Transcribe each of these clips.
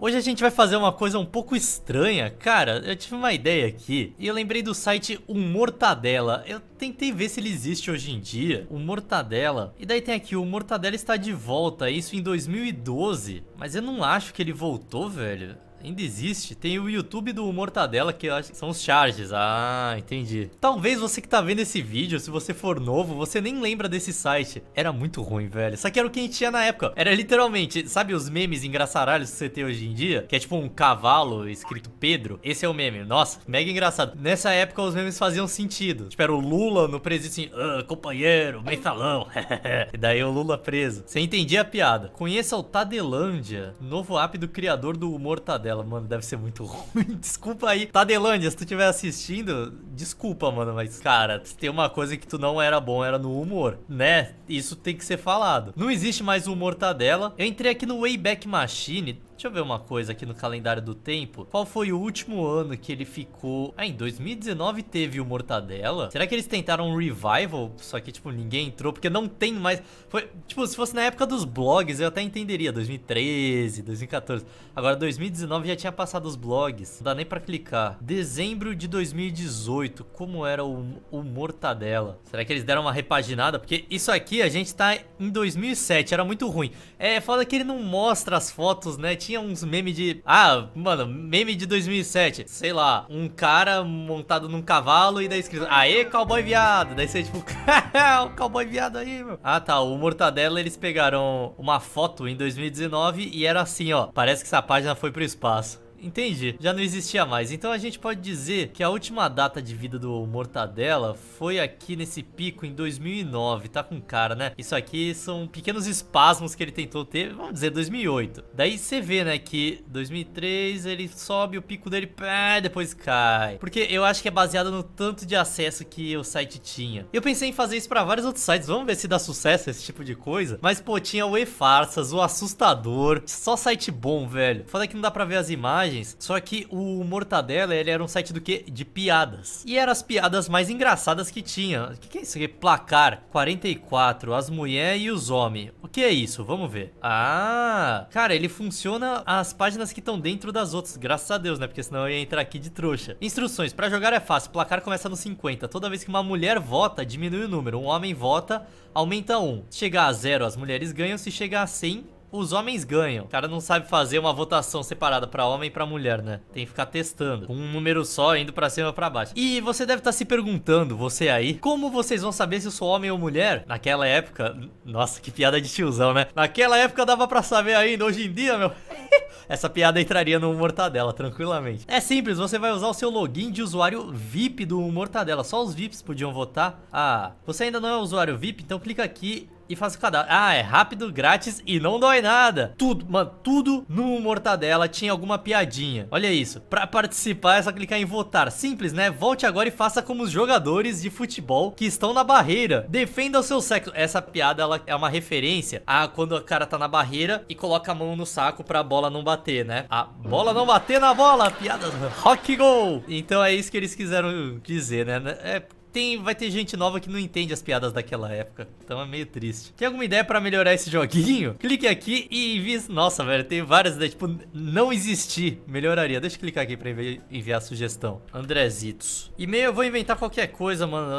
Hoje a gente vai fazer uma coisa um pouco estranha. Cara, eu tive uma ideia aqui e eu lembrei do site O Mortadela. Eu tentei ver se ele existe hoje em dia, O Mortadela. E daí tem aqui, O Mortadela está de volta, isso em 2012. Mas eu não acho que ele voltou, velho. Ainda existe? Tem o YouTube do Mortadela, que eu acho que são os charges. Ah, entendi. Talvez você que tá vendo esse vídeo, se você for novo, você nem lembra desse site. Era muito ruim, velho. só que era o que a gente tinha na época. Era literalmente, sabe os memes engraçaralhos que você tem hoje em dia? Que é tipo um cavalo escrito Pedro. Esse é o meme. Nossa, mega engraçado. Nessa época, os memes faziam sentido. Tipo, era o Lula no presídio assim, ah, companheiro, mentalão. e daí o Lula preso. Você entendia a piada. Conheça o Tadelândia, novo app do criador do Mortadela dela, mano, deve ser muito ruim. desculpa aí. Tadelândia, se tu estiver assistindo, desculpa, mano, mas, cara, tem uma coisa que tu não era bom, era no humor, né? Isso tem que ser falado. Não existe mais o humor Tadela. Eu entrei aqui no Wayback Machine, Deixa eu ver uma coisa aqui no calendário do tempo. Qual foi o último ano que ele ficou... Ah, em 2019 teve o Mortadela. Será que eles tentaram um revival? Só que, tipo, ninguém entrou, porque não tem mais... Foi, tipo, se fosse na época dos blogs, eu até entenderia. 2013, 2014. Agora, 2019 já tinha passado os blogs. Não dá nem pra clicar. Dezembro de 2018. Como era o, o Mortadela? Será que eles deram uma repaginada? Porque isso aqui, a gente tá em 2007. Era muito ruim. É foda que ele não mostra as fotos, né? tinha uns memes de. Ah, mano, meme de 2007. Sei lá, um cara montado num cavalo e daí escrito: Aê, cowboy viado. Daí você, tipo, o cowboy viado aí, meu. Ah, tá. O Mortadela eles pegaram uma foto em 2019 e era assim, ó. Parece que essa página foi pro espaço. Entendi, já não existia mais. Então a gente pode dizer que a última data de vida do Mortadela foi aqui nesse pico em 2009, tá com cara, né? Isso aqui são pequenos espasmos que ele tentou ter, vamos dizer, 2008. Daí você vê, né, que 2003 ele sobe, o pico dele, pá, depois cai. Porque eu acho que é baseado no tanto de acesso que o site tinha. Eu pensei em fazer isso pra vários outros sites, vamos ver se dá sucesso esse tipo de coisa. Mas, pô, tinha o E-Farsas, o Assustador, só site bom, velho. Foda que não dá pra ver as imagens personagens. Só que o Mortadela, ele era um site do quê? De piadas. E eram as piadas mais engraçadas que tinha. O que, que é isso aqui? Placar 44, as mulheres e os homens. O que é isso? Vamos ver. Ah, cara, ele funciona as páginas que estão dentro das outras. Graças a Deus, né? Porque senão eu ia entrar aqui de trouxa. Instruções. Pra jogar é fácil. Placar começa no 50. Toda vez que uma mulher vota, diminui o número. Um homem vota, aumenta 1. Um. Se chegar a 0, as mulheres ganham. Se chegar a 100, os homens ganham. O cara não sabe fazer uma votação separada para homem e para mulher, né? Tem que ficar testando. Com um número só, indo para cima e pra baixo. E você deve estar tá se perguntando, você aí, como vocês vão saber se eu sou homem ou mulher? Naquela época... Nossa, que piada de tiozão, né? Naquela época dava para saber ainda. Hoje em dia, meu... Essa piada entraria no Mortadela, tranquilamente. É simples, você vai usar o seu login de usuário VIP do Mortadela. Só os VIPs podiam votar. Ah, você ainda não é usuário VIP? Então clica aqui e faça o cadastro. Ah, é rápido, grátis e não dói nada. Tudo, mano, tudo no Mortadela tinha alguma piadinha. Olha isso. Pra participar é só clicar em votar. Simples, né? Volte agora e faça como os jogadores de futebol que estão na barreira. Defenda o seu sexo. Essa piada, ela é uma referência a quando o cara tá na barreira e coloca a mão no saco pra bola não bater, né? A bola não bater na bola. Piada rock goal Então é isso que eles quiseram dizer, né? É tem, vai ter gente nova que não entende as piadas daquela época. Então é meio triste. Tem alguma ideia pra melhorar esse joguinho? Clique aqui e envie... Nossa, velho, tem várias ideias. Tipo, não existir. Melhoraria. Deixa eu clicar aqui pra enviar, a sugestão. Andrezitos. E-mail eu vou inventar qualquer coisa, mano.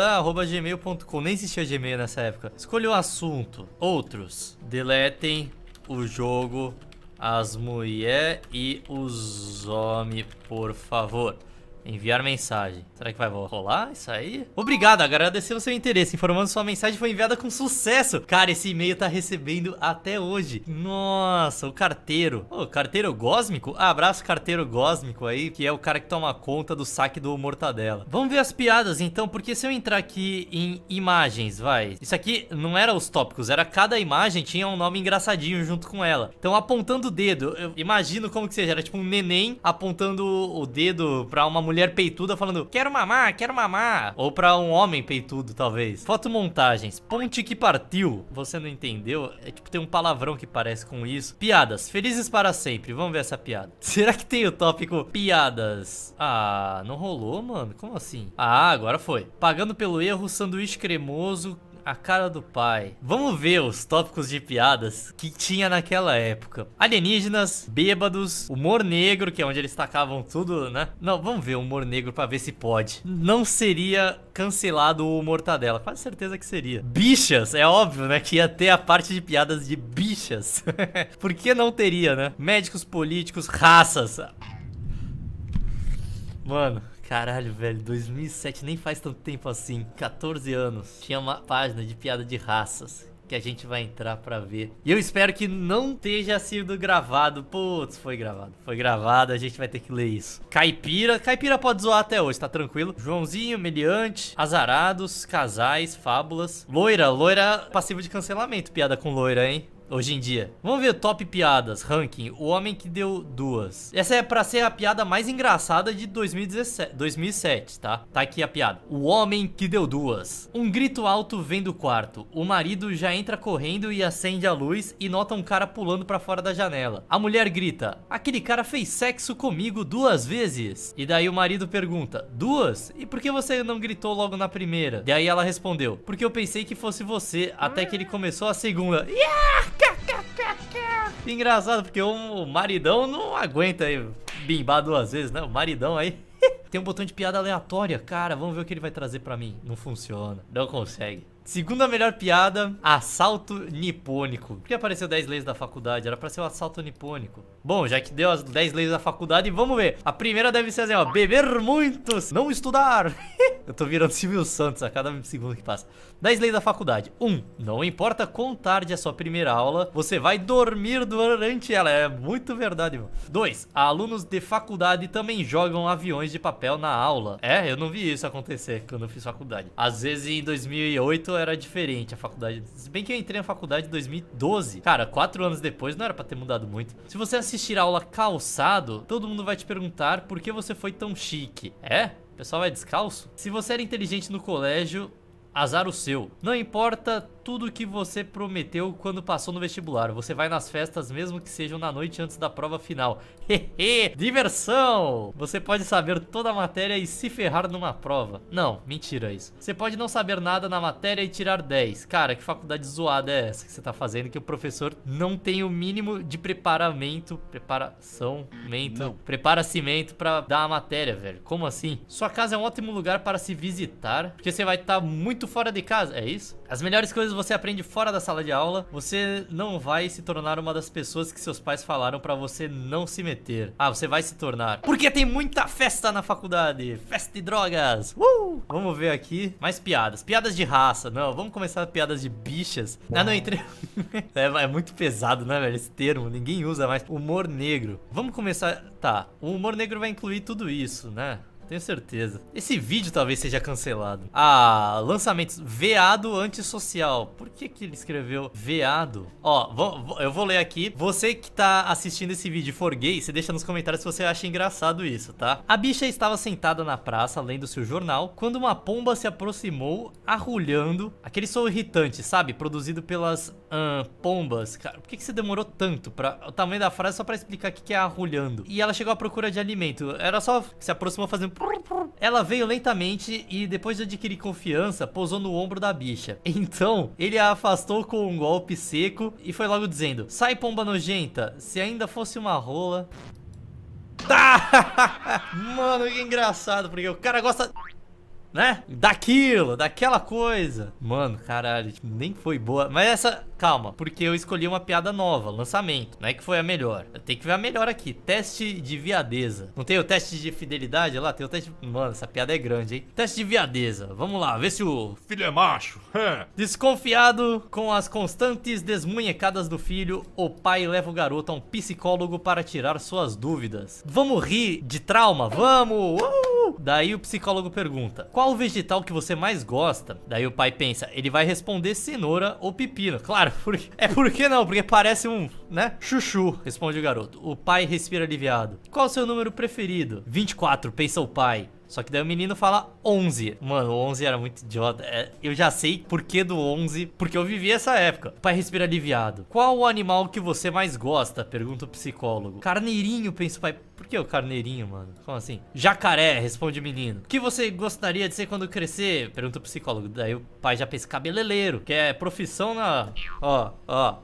Arroba gmail.com. Nem existia Gmail nessa época. Escolha o um assunto. Outros. Deletem o jogo, as mulher e os homens, por favor. Enviar mensagem. Será que vai rolar isso aí? Obrigado, agradecer o seu interesse. Informando sua mensagem foi enviada com sucesso. Cara, esse e-mail tá recebendo até hoje. Nossa, o carteiro. O oh, carteiro gósmico? Ah, abraço carteiro gósmico aí, que é o cara que toma conta do saque do Mortadela. Vamos ver as piadas então, porque se eu entrar aqui em imagens, vai. Isso aqui não era os tópicos, era cada imagem tinha um nome engraçadinho junto com ela. Então, apontando o dedo, eu imagino como que seja. Era tipo um neném apontando o dedo pra uma mulher mulher peituda falando Quero mamar, quero mamar Ou pra um homem peitudo, talvez Fotomontagens, ponte que partiu Você não entendeu? É tipo, tem um palavrão que parece com isso Piadas, felizes para sempre Vamos ver essa piada Será que tem o tópico piadas? Ah, não rolou, mano? Como assim? Ah, agora foi Pagando pelo erro, sanduíche cremoso a cara do pai. Vamos ver os tópicos de piadas que tinha naquela época. Alienígenas, bêbados, humor negro, que é onde eles tacavam tudo, né? Não, vamos ver o humor negro pra ver se pode. Não seria cancelado o Mortadela, quase certeza que seria. Bichas, é óbvio, né, que ia ter a parte de piadas de bichas. Por que não teria, né? Médicos, políticos, raças. Mano... Caralho, velho, 2007 nem faz tanto tempo assim, 14 anos. Tinha uma página de piada de raças que a gente vai entrar para ver. E eu espero que não tenha sido gravado. Putz, foi gravado. Foi gravado, a gente vai ter que ler isso. Caipira, caipira pode zoar até hoje, tá tranquilo. Joãozinho, Meliante, Azarados, Casais, Fábulas. Loira, loira passivo de cancelamento, piada com loira, hein? hoje em dia. Vamos ver top piadas, ranking, o homem que deu duas. Essa é pra ser a piada mais engraçada de 2017, 2007, tá? Tá aqui a piada. O homem que deu duas. Um grito alto vem do quarto. O marido já entra correndo e acende a luz e nota um cara pulando pra fora da janela. A mulher grita, aquele cara fez sexo comigo duas vezes. E daí o marido pergunta, duas? E por que você não gritou logo na primeira? Daí ela respondeu, porque eu pensei que fosse você, até que ele começou a segunda. Yeah! Engraçado, porque o maridão não aguenta aí bimbar duas vezes, né? O maridão aí. Tem um botão de piada aleatória. Cara, vamos ver o que ele vai trazer pra mim. Não funciona. Não consegue. Segunda melhor piada, assalto nipônico. Por que apareceu 10 leis da faculdade? Era pra ser o um assalto nipônico. Bom, já que deu as 10 leis da faculdade, vamos ver. A primeira deve ser assim, ó. Beber muitos, não estudar. Eu tô virando Silvio Santos a cada segundo que passa. 10 leis da faculdade. 1. Um, não importa quão tarde é sua primeira aula, você vai dormir durante ela. É muito verdade, mano. 2. Alunos de faculdade também jogam aviões de papel na aula. É, eu não vi isso acontecer quando eu fiz faculdade. Às vezes em 2008 era diferente a faculdade. Se bem que eu entrei na faculdade em 2012. Cara, 4 anos depois não era pra ter mudado muito. Se você assistir a aula calçado, todo mundo vai te perguntar por que você foi tão chique. É? O pessoal vai descalço? Se você era inteligente no colégio, azar o seu. Não importa tudo o que você prometeu quando passou no vestibular. Você vai nas festas mesmo que sejam na noite antes da prova final. Hehe, diversão! Você pode saber toda a matéria e se ferrar numa prova. Não, mentira isso. Você pode não saber nada na matéria e tirar 10. Cara, que faculdade zoada é essa que você tá fazendo que o professor não tem o mínimo de preparamento, preparação, mento, preparacimento para dar a matéria, velho. Como assim? Sua casa é um ótimo lugar para se visitar, porque você vai estar tá muito fora de casa, é isso? As melhores coisas coisas você aprende fora da sala de aula, você não vai se tornar uma das pessoas que seus pais falaram para você não se meter. Ah, você vai se tornar. Porque tem muita festa na faculdade. Festa de drogas. Uh! Vamos ver aqui. Mais piadas. Piadas de raça. Não, vamos começar piadas de bichas. Ah, não, entrei... é, é muito pesado, né, velho? Esse termo. Ninguém usa mais. Humor negro. Vamos começar... Tá, o humor negro vai incluir tudo isso, né? tenho certeza. Esse vídeo talvez seja cancelado. Ah, lançamentos. Veado antissocial. Por que que ele escreveu veado? Ó, eu vou ler aqui. Você que tá assistindo esse vídeo for gay, você deixa nos comentários se você acha engraçado isso, tá? A bicha estava sentada na praça, lendo seu jornal, quando uma pomba se aproximou, arrulhando. Aquele som irritante, sabe? Produzido pelas pombas. Cara, por que que você demorou tanto pra... O tamanho da frase só pra explicar o que que é arrulhando. E ela chegou à procura de alimento. Era só... Se aproximou fazendo... Ela veio lentamente e depois de adquirir confiança, pousou no ombro da bicha. Então, ele a afastou com um golpe seco e foi logo dizendo, sai pomba nojenta, se ainda fosse uma rola... Tá! Mano, que engraçado, porque o cara gosta né? Daquilo, daquela coisa. Mano, caralho, tipo, nem foi boa. Mas essa, calma, porque eu escolhi uma piada nova, lançamento. Não é que foi a melhor. Tem que ver a melhor aqui. Teste de viadeza. Não tem o teste de fidelidade lá? Tem o teste. Mano, essa piada é grande, hein? Teste de viadeza. Vamos lá, vê se o. Filho é macho. Desconfiado com as constantes desmunhecadas do filho, o pai leva o garoto a um psicólogo para tirar suas dúvidas. Vamos rir de trauma? Vamos! Uh! Daí o psicólogo pergunta: Qual vegetal que você mais gosta? Daí o pai pensa: Ele vai responder cenoura ou pepino. Claro, porque... é porque não, porque parece um, né? Chuchu, responde o garoto. O pai respira aliviado. Qual o seu número preferido? 24, pensa o pai. Só que daí o menino fala 11. Mano, 11 era muito idiota. É, eu já sei por que do 11, porque eu vivi essa época. Pai respira aliviado. Qual o animal que você mais gosta? Pergunta o psicólogo. Carneirinho, pensa o pai. Por que o carneirinho, mano? Como assim? Jacaré, responde o menino. O que você gostaria de ser quando crescer? Pergunta o psicólogo. Daí o pai já pensa, cabeleireiro, que é profissão na... Ó, ó.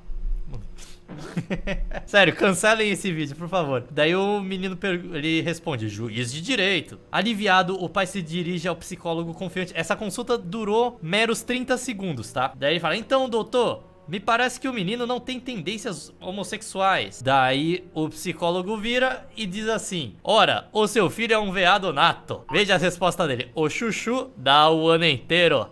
Sério, cancelem esse vídeo, por favor. Daí o menino ele responde: juiz de direito. Aliviado, o pai se dirige ao psicólogo confiante. Essa consulta durou meros 30 segundos, tá? Daí ele fala: então, doutor, me parece que o menino não tem tendências homossexuais. Daí o psicólogo vira e diz assim: Ora, o seu filho é um veado nato. Veja a resposta dele: O chuchu dá o ano inteiro.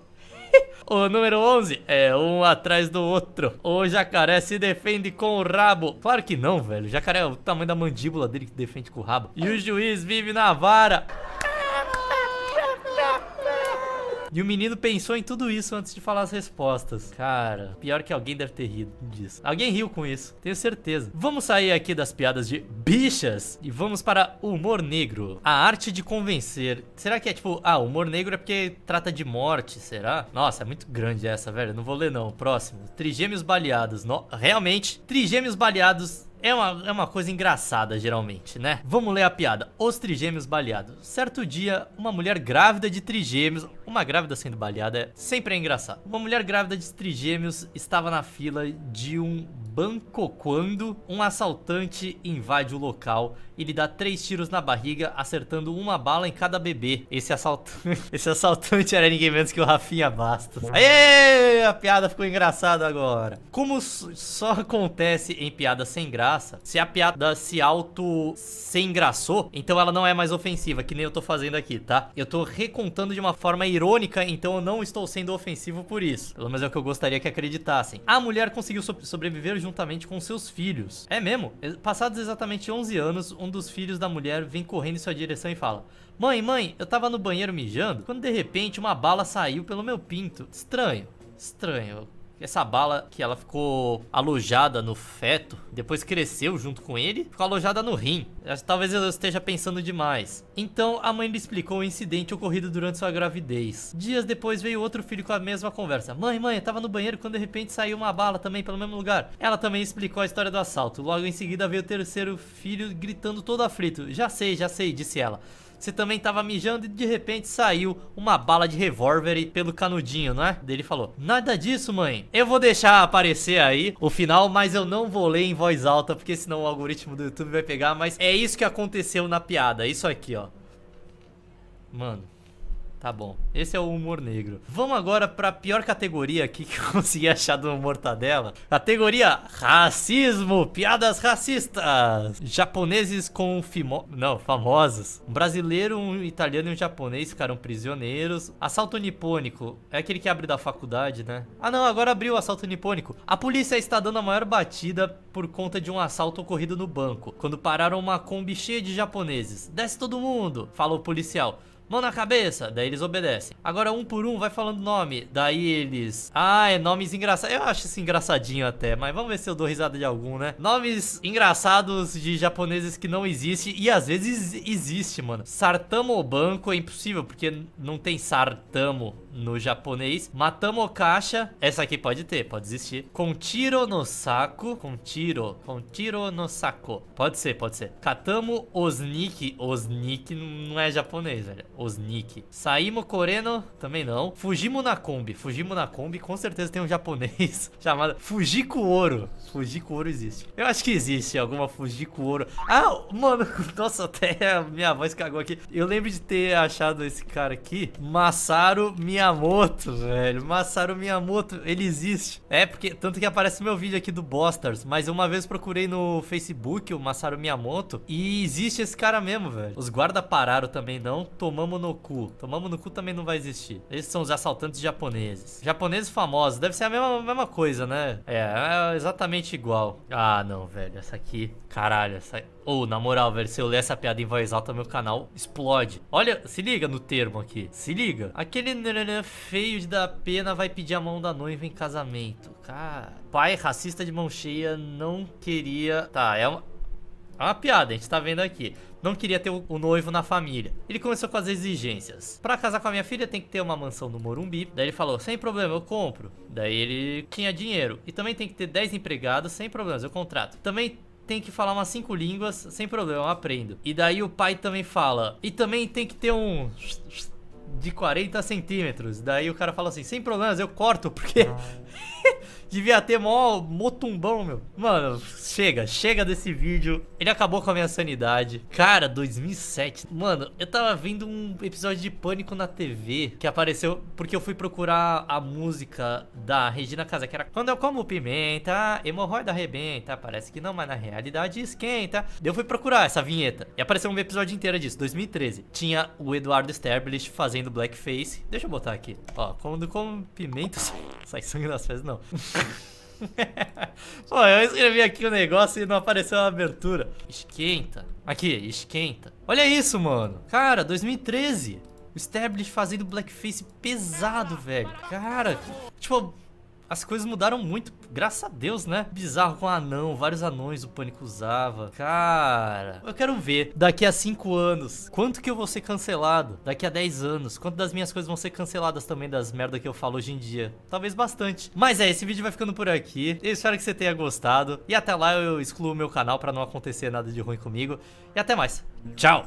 O número 11 é um atrás do outro. O jacaré se defende com o rabo. Claro que não, velho. O jacaré é o tamanho da mandíbula dele que defende com o rabo. E o juiz vive na vara. E o menino pensou em tudo isso antes de falar as respostas. Cara, pior que alguém deve ter rido disso. Alguém riu com isso, tenho certeza. Vamos sair aqui das piadas de bichas e vamos para o humor negro. A arte de convencer. Será que é tipo, ah, humor negro é porque trata de morte, será? Nossa, é muito grande essa, velho. Não vou ler não. Próximo. Trigêmeos baleados. No... Realmente, trigêmeos baleados é uma, é uma coisa engraçada, geralmente, né? Vamos ler a piada. Os trigêmeos baleados. Certo dia, uma mulher grávida de trigêmeos. Uma grávida sendo baleada sempre é engraçado. Uma mulher grávida de trigêmeos estava na fila de um banco quando um assaltante invade o local e lhe dá três tiros na barriga, acertando uma bala em cada bebê. Esse assaltante, esse assaltante era ninguém menos que o Rafinha Bastos. Aê, a piada ficou engraçada agora. Como só acontece em piada sem graça, se a piada se auto se engraçou, então ela não é mais ofensiva, que nem eu tô fazendo aqui, tá? Eu tô recontando de uma forma irônica, então eu não estou sendo ofensivo por isso. Pelo menos é o que eu gostaria que acreditassem. A mulher conseguiu sobreviver juntamente com seus filhos. É mesmo? Passados exatamente 11 anos, um dos filhos da mulher vem correndo em sua direção e fala Mãe, mãe, eu tava no banheiro mijando quando de repente uma bala saiu pelo meu pinto. Estranho. Estranho. Essa bala que ela ficou alojada no feto, depois cresceu junto com ele, ficou alojada no rim. Talvez eu esteja pensando demais. Então, a mãe lhe explicou o incidente ocorrido durante sua gravidez. Dias depois veio outro filho com a mesma conversa. Mãe, mãe, eu tava no banheiro quando de repente saiu uma bala também pelo mesmo lugar. Ela também explicou a história do assalto. Logo em seguida veio o terceiro filho gritando todo aflito. Já sei, já sei, disse ela. Você também tava mijando e de repente saiu uma bala de revólver pelo canudinho, não é? Ele falou, nada disso, mãe. Eu vou deixar aparecer aí o final, mas eu não vou ler em voz alta, porque senão o algoritmo do YouTube vai pegar. Mas é isso que aconteceu na piada, isso aqui, ó. Mano. Tá bom. Esse é o humor negro. Vamos agora pra pior categoria aqui que eu consegui achar do Mortadela. Categoria Racismo, piadas racistas. Japoneses com fimo... Não, famosos. Um brasileiro, um italiano e um japonês ficaram prisioneiros. Assalto nipônico. É aquele que abre da faculdade, né? Ah não, agora abriu o assalto nipônico. A polícia está dando a maior batida por conta de um assalto ocorrido no banco. Quando pararam uma Kombi cheia de japoneses. Desce todo mundo, falou o policial. Mão na cabeça. Daí eles obedecem. Agora, um por um, vai falando nome. Daí eles... Ah, é nomes engraçados. Eu acho isso engraçadinho até, mas vamos ver se eu dou risada de algum, né? Nomes engraçados de japoneses que não existe e às vezes existe, mano. Sartamo Banco é impossível, porque não tem sartamo no japonês. Matamokasha, essa aqui pode ter, pode existir. Com tiro no saco, com tiro, com tiro no saco. Pode ser, pode ser. Katamo Osniki, Osniki não é japonês, velho. Osniki. Saímo Coreno, também não. Fujimo na Kombi, Fujimo na Kombi, com certeza tem um japonês chamado Fujiko Ouro. Fujiko Ouro existe. Eu acho que existe alguma Fujiko Ouro. Ah, mano, nossa, até minha voz cagou aqui. Eu lembro de ter achado esse cara aqui, Masaru Miyazaki. Miyamoto, velho. Masaru Miyamoto, ele existe. É, porque tanto que aparece meu vídeo aqui do Bostars, mas uma vez procurei no Facebook o Masaru Miyamoto e existe esse cara mesmo, velho. Os guarda pararam também não, tomamos no cu. Tomamos no cu também não vai existir. Esses são os assaltantes japoneses. Japoneses famosos, deve ser a mesma, mesma coisa, né? É, é exatamente igual. Ah, não, velho, essa aqui, caralho, essa ou, oh, na moral, velho, se eu ler essa piada em voz alta, meu canal explode. Olha, se liga no termo aqui. Se liga. Aquele feio de dar pena vai pedir a mão da noiva em casamento. Cara, pai racista de mão cheia não queria... Tá, é uma... É uma piada, a gente tá vendo aqui. Não queria ter o, o noivo na família. Ele começou com as exigências. Para casar com a minha filha tem que ter uma mansão no Morumbi. Daí ele falou, sem problema, eu compro. Daí ele tinha dinheiro. E também tem que ter 10 empregados, sem problemas, eu contrato. Também tem que falar umas cinco línguas, sem problema, aprendo. E daí o pai também fala, e também tem que ter um de 40 centímetros. Daí o cara fala assim, sem problemas, eu corto, porque Devia ter mó motumbão, meu. Mano, chega, chega desse vídeo. Ele acabou com a minha sanidade. Cara, 2007. Mano, eu tava vendo um episódio de Pânico na TV que apareceu porque eu fui procurar a música da Regina Casa, que era Quando eu como pimenta, hemorroida arrebenta. Parece que não, mas na realidade esquenta. Eu fui procurar essa vinheta e apareceu um episódio inteiro disso, 2013. Tinha o Eduardo Sterblich fazendo blackface. Deixa eu botar aqui. Ó, quando como pimenta, sai sangue das fezes, não. Pô, eu escrevi aqui o um negócio e não apareceu a abertura. Esquenta. Aqui, esquenta. Olha isso, mano. Cara, 2013. O Stablish fazendo blackface pesado, velho. Cara, tipo, as coisas mudaram muito, graças a Deus, né? Bizarro com anão, vários anões o Pânico usava. Cara, eu quero ver daqui a 5 anos, quanto que eu vou ser cancelado? Daqui a 10 anos, quanto das minhas coisas vão ser canceladas também das merda que eu falo hoje em dia? Talvez bastante. Mas é, esse vídeo vai ficando por aqui. Eu espero que você tenha gostado. E até lá eu excluo meu canal pra não acontecer nada de ruim comigo. E até mais. Tchau!